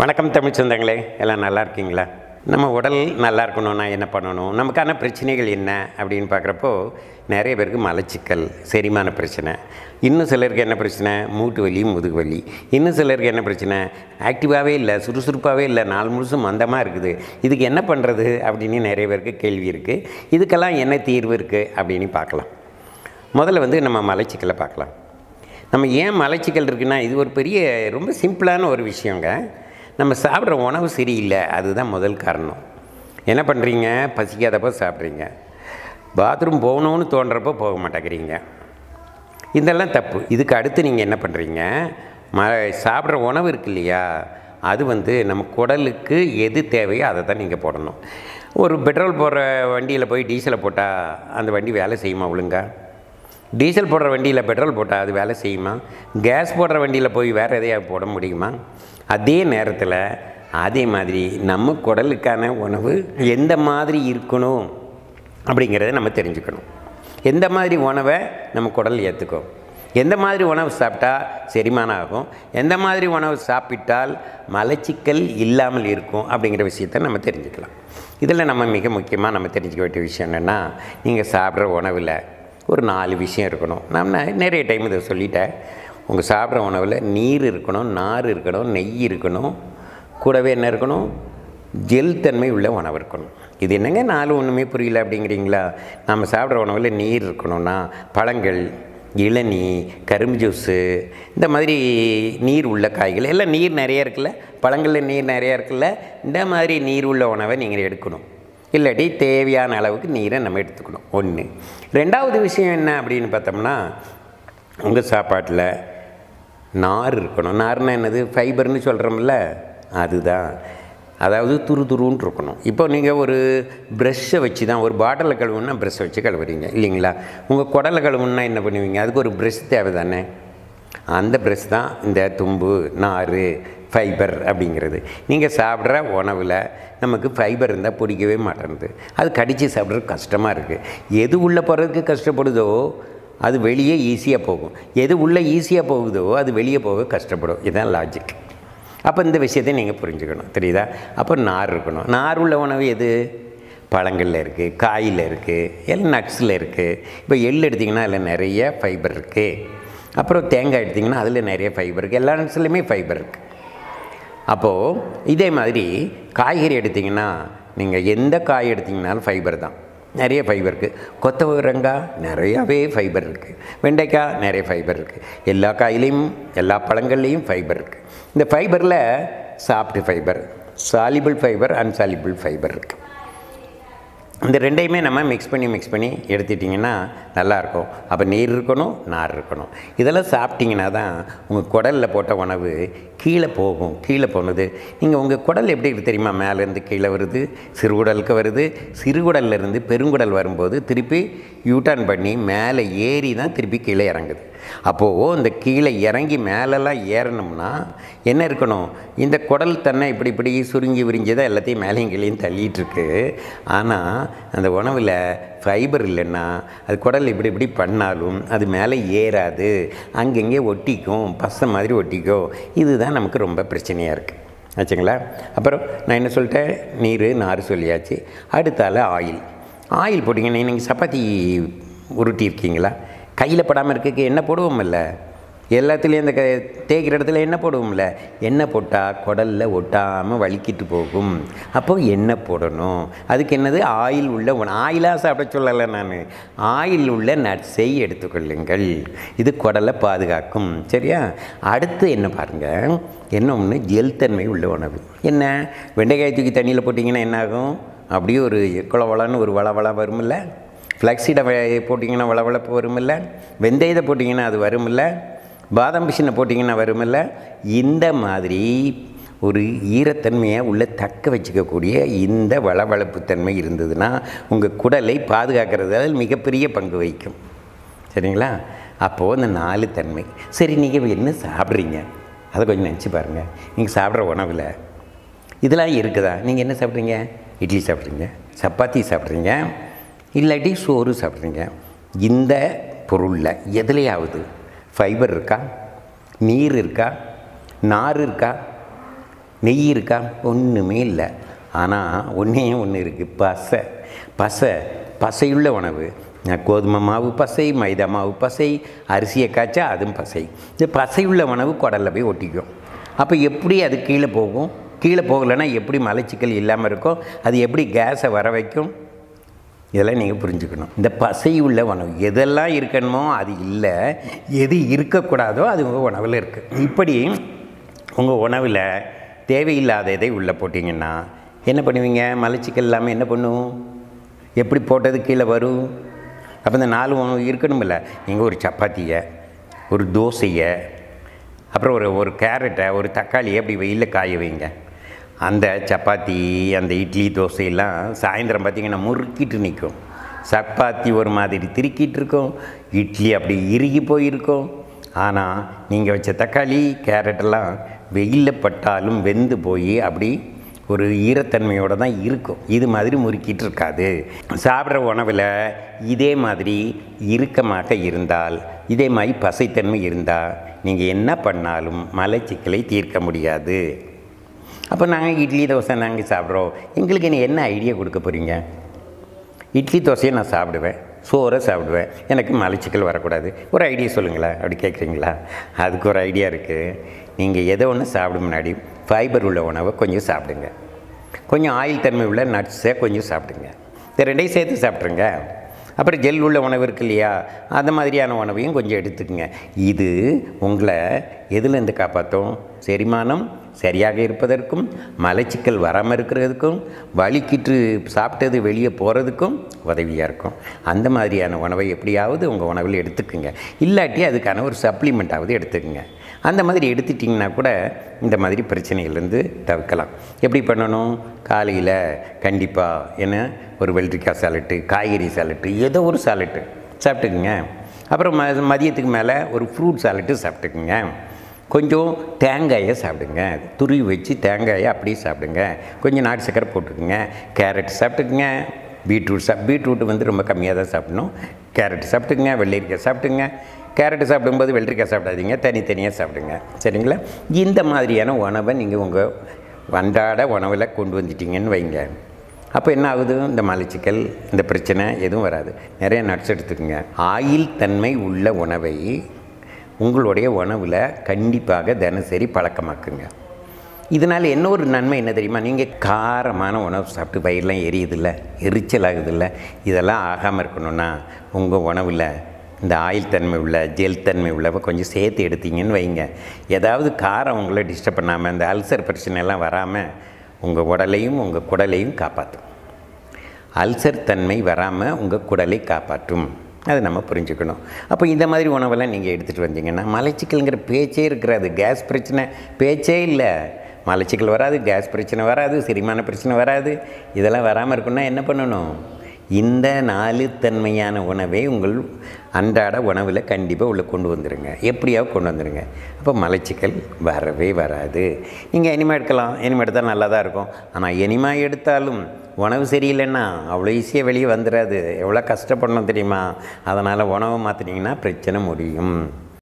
வணக்கம் தமிழ் சொந்தங்களே எல்லாம் நல்லா இருக்கீங்களா நம்ம உடல் நல்லா இருக்கணும்னா என்ன பண்ணணும் நமக்கான பிரச்சனைகள் என்ன அப்படின்னு பார்க்குறப்போ நிறைய பேருக்கு மலச்சிக்கல் செரிமான பிரச்சனை இன்னும் சிலருக்கு என்ன பிரச்சனை மூட்டு வலி முதுகு வலி இன்னும் சிலருக்கு என்ன பிரச்சனை ஆக்டிவாகவே இல்லை சுறுசுறுப்பாகவே இல்லை நாள் முழுசும் மந்தமாக இருக்குது இதுக்கு என்ன பண்ணுறது அப்படின்னு நிறைய பேருக்கு கேள்வி இருக்குது இதுக்கெல்லாம் என்ன தீர்வு இருக்குது அப்படின்னு பார்க்கலாம் முதல்ல வந்து நம்ம மலச்சிக்கலை பார்க்கலாம் நம்ம ஏன் மலச்சிக்கல் இருக்குன்னா இது ஒரு பெரிய ரொம்ப சிம்பிளான ஒரு விஷயங்க நம்ம சாப்பிட்ற உணவு சரியில்லை அதுதான் முதல் காரணம் என்ன பண்ணுறீங்க பசிக்காதப்போ சாப்பிட்றீங்க பாத்ரூம் போகணும்னு தோன்றப்போ போக மாட்டேங்கிறீங்க இதெல்லாம் தப்பு இதுக்கு அடுத்து நீங்கள் என்ன பண்ணுறீங்க ம சாப்பிட்ற உணவு இருக்கு இல்லையா அது வந்து நம்ம குடலுக்கு எது தேவையோ அதை தான் நீங்கள் போடணும் ஒரு பெட்ரோல் போடுற வண்டியில் போய் டீசலை போட்டால் அந்த வண்டி வேலை செய்யுமா ஒழுங்கா டீசல் போடுற வண்டியில் பெட்ரோல் போட்டால் அது வேலை செய்யுமா கேஸ் போடுற வண்டியில் போய் வேறு எதையாவது போட முடியுமா அதே நேரத்தில் அதே மாதிரி நம்ம குடலுக்கான உணவு எந்த மாதிரி இருக்கணும் அப்படிங்கிறத நம்ம தெரிஞ்சுக்கணும் எந்த மாதிரி உணவை நம்ம குடல் ஏற்றுக்கும் எந்த மாதிரி உணவு சாப்பிட்டா செரிமானம் ஆகும் எந்த மாதிரி உணவு சாப்பிட்டால் மலச்சிக்கல் இல்லாமல் இருக்கும் அப்படிங்கிற விஷயத்த நம்ம தெரிஞ்சுக்கலாம் இதில் நம்ம மிக முக்கியமாக நம்ம தெரிஞ்சுக்க வேண்டிய விஷயம் என்னென்னா நீங்கள் சாப்பிட்ற உணவில் ஒரு நாலு விஷயம் இருக்கணும் நான் நிறைய டைம் இதை சொல்லிட்டேன் உங்கள் சாப்பிட்ற உணவில் நீர் இருக்கணும் நார் இருக்கணும் நெய் இருக்கணும் கூடவே என்ன இருக்கணும் ஜெல் தன்மை உள்ள உணவு இருக்கணும் இது என்னங்க நாலு ஒன்றுமே புரியல அப்படிங்கிறீங்களா நம்ம சாப்பிட்ற உணவில் நீர் இருக்கணும்னா பழங்கள் இளநி கரும்பு ஜூஸு இந்த மாதிரி நீர் உள்ள காய்கள் எல்லாம் நீர் நிறைய இருக்குல்ல பழங்களில் நீர் நிறையா இருக்குல்ல இந்த மாதிரி நீர் உள்ள உணவை நீங்கள் எடுக்கணும் இல்லாட்டி தேவையான அளவுக்கு நீரை நம்ம எடுத்துக்கணும் ஒன்று ரெண்டாவது விஷயம் என்ன அப்படின்னு பார்த்தோம்னா உங்கள் சாப்பாட்டில் நார் இருக்கணும் நார்னால் என்னது ஃபைபர்னு சொல்கிறோம்ல அதுதான் அதாவது துரு துருன்னு இருக்கணும் இப்போ நீங்கள் ஒரு ப்ரெஷ்ஷை வச்சு தான் ஒரு பாட்டிலில் கழுவுன்னா ப்ரெஷ்ஷை வச்சு கழுவுறீங்க இல்லைங்களா உங்கள் குடலில் கழுவுன்னா என்ன பண்ணுவீங்க அதுக்கு ஒரு ப்ரெஷ் தேவை தானே அந்த ப்ரெஷ் தான் இந்த தும்பு நார் ஃபைபர் அப்படிங்கிறது நீங்கள் சாப்பிட்ற உணவில் நமக்கு ஃபைபர் இருந்தால் பிடிக்கவே மாட்டேங்குது அது கடித்து சாப்பிட்றது கஷ்டமாக இருக்குது எது உள்ளே போகிறதுக்கு கஷ்டப்படுதோ அது வெளியே ஈஸியாக போகும் எது உள்ளே ஈஸியாக போகுதோ அது வெளியே போக கஷ்டப்படும் இதுதான் லாஜிக் அப்போ இந்த விஷயத்தை நீங்கள் புரிஞ்சுக்கணும் தெரியுதா அப்போ நார் இருக்கணும் நார் உள்ள உணவு எது பழங்களில் இருக்குது காயில் இருக்குது எல்லாம் நட்ஸில் இருக்குது இப்போ எள் எடுத்திங்கன்னா அதில் நிறைய ஃபைபர் இருக்குது அப்புறம் தேங்காய் எடுத்திங்கன்னா அதில் நிறைய ஃபைபர் இருக்குது எல்லா நட்ஸ்லேயுமே ஃபைபர் இருக்குது அப்போது இதே மாதிரி காய்கறி எடுத்திங்கன்னா நீங்கள் எந்த காய் எடுத்திங்கனாலும் ஃபைபர் தான் நிறைய ஃபைபர் இருக்குது கொத்தவரங்காய் நிறையாவே ஃபைபர் இருக்குது வெண்டைக்காய் நிறைய ஃபைபர் இருக்குது எல்லா காயிலையும் எல்லா பழங்கள்லேயும் ஃபைபர் இருக்குது இந்த ஃபைபரில் soft fibre soluble fibre insoluble fibre இருக்குது இந்த ரெண்டையுமே நம்ம மிக்ஸ் பண்ணி மிக்ஸ் பண்ணி எடுத்துட்டிங்கன்னா நல்லாயிருக்கும் அப்போ நீர் இருக்கணும் நார் இருக்கணும் இதெல்லாம் சாப்பிட்டிங்கன்னா தான் உங்கள் குடலில் போட்ட உணவு கீழே போகும் கீழே போனது நீங்கள் உங்கள் குடல் எப்படி இருக்குது தெரியுமா மேலேருந்து கீழே வருது சிறுகுடலுக்கு வருது சிறுகுடல்லேருந்து பெருங்குடல் வரும்போது திருப்பி யூட்டர்ன் பண்ணி மேலே ஏறி தான் திருப்பி கீழே இறங்குது அப்போது இந்த கீழே இறங்கி மேலெல்லாம் ஏறணும்னா என்ன இருக்கணும் இந்த குடல் தன்னை இப்படி இப்படி சுருங்கி விரிஞ்சதை எல்லாத்தையும் மேலேயும் கீழேயும் தள்ளிகிட்ருக்கு ஆனால் அந்த உணவில் ஃபைபர் இல்லைன்னா அது குடல் இப்படி இப்படி பண்ணாலும் அது மேலே ஏறாது அங்கங்கே ஒட்டிக்கும் பசை மாதிரி ஒட்டிக்கும் இதுதான் நமக்கு ரொம்ப பிரச்சனையாக இருக்குது ஆச்சுங்களா அப்புறம் நான் என்ன சொல்லிட்டேன் நீர் நார் சொல்லியாச்சு அடுத்தால ஆயில் ஆயில் போட்டிங்கன்னா நீங்கள் சப்பாத்தி உருட்டியிருக்கீங்களா கையில் படாமல் இருக்க என்ன போடுவோம் இல்லை எல்லாத்துலேயும் இந்த க தேய்க்கிற இடத்துல போடுவோம் போடுவோம்ல எண்ணெய் போட்டால் குடலில் ஒட்டாமல் வலிக்கிட்டு போகும் அப்போது எண்ணெய் போடணும் அதுக்கு என்னது ஆயில் உள்ள உணவு ஆயிலாக சாப்பிட சொல்லலை நான் ஆயில் உள்ள நட்ஸை எடுத்துக்கொள்ளுங்கள் இது குடலை பாதுகாக்கும் சரியா அடுத்து என்ன பாருங்கள் என்ன ஒன்று ஜெல்தன்மை உள்ள உணவு என்ன வெண்டைக்காய் தூக்கி தண்ணியில் போட்டிங்கன்னா என்னாகும் அப்படியே ஒரு குளவளன்னு ஒரு வளவளம் வரும்ல ஃப்ளக்ஸீடை போட்டிங்கன்னா வளவளப்பு வருமில்ல வெந்தயத்தை போட்டிங்கன்னா அது வருமில்ல பாதாம் பிஷினை போட்டிங்கன்னா வருமில்ல இந்த மாதிரி ஒரு ஈரத்தன்மையை உள்ளே தக்க வச்சுக்கக்கூடிய இந்த வளவளப்பு தன்மை இருந்ததுன்னா உங்கள் குடலை பாதுகாக்கிறது அதில் மிகப்பெரிய பங்கு வகிக்கும் சரிங்களா அப்போது அந்த நாலு தன்மை சரி நீங்கள் என்ன சாப்பிட்றீங்க அதை கொஞ்சம் நினச்சி பாருங்கள் நீங்கள் சாப்பிட்ற உணவில் இதெல்லாம் இருக்குதா நீங்கள் என்ன சாப்பிட்றீங்க இட்லி சாப்பிட்றீங்க சப்பாத்தி சாப்பிட்றீங்க இல்லாட்டி சோறு சாப்பிட்றீங்க இந்த பொருளில் எதுலையாவது ஃபைபர் இருக்கா நீர் இருக்கா நார் இருக்கா நெய் இருக்கா ஒன்றுமே இல்லை ஆனால் ஒன்றே ஒன்று இருக்குது பசை பசை பசையுள்ள உணவு கோதுமை மாவு பசை மைதா மாவு பசை அரிசியை காய்ச்சா அதுவும் பசை இந்த பசையுள்ள உணவு குடலில் போய் ஒட்டிக்கும் அப்போ எப்படி அது கீழே போகும் கீழே போகலைன்னா எப்படி மலச்சிக்கல் இல்லாமல் இருக்கும் அது எப்படி கேஸை வர வைக்கும் இதெல்லாம் நீங்கள் புரிஞ்சுக்கணும் இந்த பசை உள்ள உணவு எதெல்லாம் இருக்கணுமோ அது இல்லை எது இருக்கக்கூடாதோ அது உங்கள் உணவில் இருக்குது இப்படி உங்கள் உணவில் தேவையில்லாத இதை உள்ளே போட்டிங்கன்னா என்ன பண்ணுவீங்க மலச்சிக்கல் இல்லாமல் என்ன பண்ணுவோம் எப்படி போட்டது கீழே வரும் அப்போ இந்த நாலு உணவு இருக்கணும்ல நீங்கள் ஒரு சப்பாத்தியை ஒரு தோசையை அப்புறம் ஒரு ஒரு கேரட்டை ஒரு தக்காளியை அப்படி வெயிலில் காய வைங்க அந்த சப்பாத்தி அந்த இட்லி தோசையெல்லாம் சாயந்தரம் பார்த்திங்கன்னா முறுக்கிட்டு நிற்கும் சப்பாத்தி ஒரு மாதிரி திருக்கிட்டு இருக்கும் இட்லி அப்படி இறுகி போயிருக்கும் ஆனால் நீங்கள் வச்ச தக்காளி கேரட்டெல்லாம் வெயிலில் பட்டாலும் வெந்து போய் அப்படி ஒரு ஈரத்தன்மையோடு தான் இருக்கும் இது மாதிரி முறுக்கிட்டு இருக்காது சாப்பிட்ற உணவில் இதே மாதிரி இறுக்கமாக இருந்தால் இதே மாதிரி பசைத்தன்மை இருந்தால் நீங்கள் என்ன பண்ணாலும் மலைச்சிக்கலை தீர்க்க முடியாது அப்போ நாங்கள் இட்லி தோசை நாங்கள் சாப்பிட்றோம் எங்களுக்கு நீ என்ன ஐடியா கொடுக்க போகிறீங்க இட்லி தோசையை நான் சாப்பிடுவேன் சோறை சாப்பிடுவேன் எனக்கு மலச்சிக்கல் வரக்கூடாது ஒரு ஐடியா சொல்லுங்களேன் அப்படி கேட்குறீங்களா அதுக்கு ஒரு ஐடியா இருக்குது நீங்கள் எதை ஒன்று சாப்பிடும் முன்னாடி ஃபைபர் உள்ள உணவை கொஞ்சம் சாப்பிடுங்க கொஞ்சம் ஆயில் தன்மை உள்ள நட்ஸை கொஞ்சம் சாப்பிடுங்க இந்த ரெண்டையும் சேர்த்து சாப்பிட்ருங்க அப்புறம் ஜெல் உள்ள உணவு இருக்கு இல்லையா அந்த மாதிரியான உணவையும் கொஞ்சம் எடுத்துக்கோங்க இது உங்களை எதுலேருந்து காப்பாற்றும் செரிமானம் சரியாக இருப்பதற்கும் மலச்சிக்கல் வராமல் இருக்கிறதுக்கும் வலிக்கிட்டு சாப்பிட்டது வெளியே போகிறதுக்கும் உதவியாக இருக்கும் அந்த மாதிரியான உணவை எப்படியாவது உங்கள் உணவில் எடுத்துக்குங்க இல்லாட்டி அதுக்கான ஒரு சப்ளிமெண்ட்டாவது எடுத்துக்கோங்க அந்த மாதிரி எடுத்துட்டிங்கன்னா கூட இந்த மாதிரி பிரச்சனையிலேருந்து தவிர்க்கலாம் எப்படி பண்ணணும் காலையில் கண்டிப்பாக என்ன ஒரு வெள்ளரிக்காய் சாலட்டு காய்கறி சாலட்டு ஏதோ ஒரு சாலட்டு சாப்பிட்டுக்குங்க அப்புறம் ம மதியத்துக்கு மேலே ஒரு ஃப்ரூட் சாலட்டு சாப்பிட்டுக்குங்க கொஞ்சம் தேங்காயை சாப்பிடுங்க துருவி வச்சு தேங்காயை அப்படியே சாப்பிடுங்க கொஞ்சம் நாட்டு சக்கரை போட்டுக்குங்க கேரட் சாப்பிட்டுக்குங்க பீட்ரூட் சாப் பீட்ரூட் வந்து ரொம்ப கம்மியாக தான் சாப்பிடணும் கேரட் சாப்பிட்டுங்க வெள்ளரிக்காய் சாப்பிட்டுங்க கேரட்டு சாப்பிடும்போது வெள்ளரிக்காய் சாப்பிடாதீங்க தனித்தனியாக சாப்பிடுங்க சரிங்களா இந்த மாதிரியான உணவை நீங்கள் உங்கள் வண்டாட உணவில் கொண்டு வந்துட்டீங்கன்னு வைங்க அப்போ என்ன ஆகுது இந்த மலச்சிக்கல் இந்த பிரச்சனை எதுவும் வராது நிறைய நட்ஸ் எடுத்துக்கோங்க ஆயில் தன்மை உள்ள உணவை உங்களுடைய உணவில் கண்டிப்பாக தினசரி பழக்கமாக்குங்க இதனால் என்ன ஒரு நன்மை என்ன தெரியுமா நீங்கள் காரமான உணவு சாப்பிட்டு பயிரெலாம் எரியுதில்ல எரிச்சல் ஆகுதில்ல இதெல்லாம் ஆகாமல் இருக்கணும்னா உங்கள் உணவில் இந்த ஆயில் தன்மை உள்ள ஜெல் தன்மை உள்ள கொஞ்சம் சேர்த்து எடுத்தீங்கன்னு வைங்க ஏதாவது காரம் உங்களை டிஸ்டர்ப் பண்ணாமல் அந்த அல்சர் எல்லாம் வராமல் உங்கள் உடலையும் உங்கள் குடலையும் காப்பாற்றும் அல்சர் தன்மை வராமல் உங்கள் குடலை காப்பாற்றும் அது நம்ம புரிஞ்சுக்கணும் அப்போ இந்த மாதிரி உணவெல்லாம் நீங்கள் எடுத்துகிட்டு வந்தீங்கன்னா மலைச்சிக்கல்ங்கிற பேச்சே இருக்கிறாது கேஸ் பிரச்சனை பேச்சே இல்லை மலச்சிக்கல் வராது கேஸ் பிரச்சனை வராது செரிமான பிரச்சனை வராது இதெல்லாம் வராமல் இருக்குன்னா என்ன பண்ணணும் இந்த நாலு தன்மையான உணவை உங்கள் அன்றாட உணவில் கண்டிப்பாக உள்ளே கொண்டு வந்துடுங்க எப்படியாவது கொண்டு வந்துடுங்க அப்போ மலச்சிக்கல் வரவே வராது நீங்கள் எனிமா எடுக்கலாம் எனிமா எடுத்தால் நல்லா தான் இருக்கும் ஆனால் இனிமே எடுத்தாலும் உணவு சரியில்லைன்னா அவ்வளோ ஈஸியாக வெளியே வந்துடாது எவ்வளோ கஷ்டப்படணும் தெரியுமா அதனால் உணவு மாற்றினீங்கன்னா பிரச்சனை முடியும்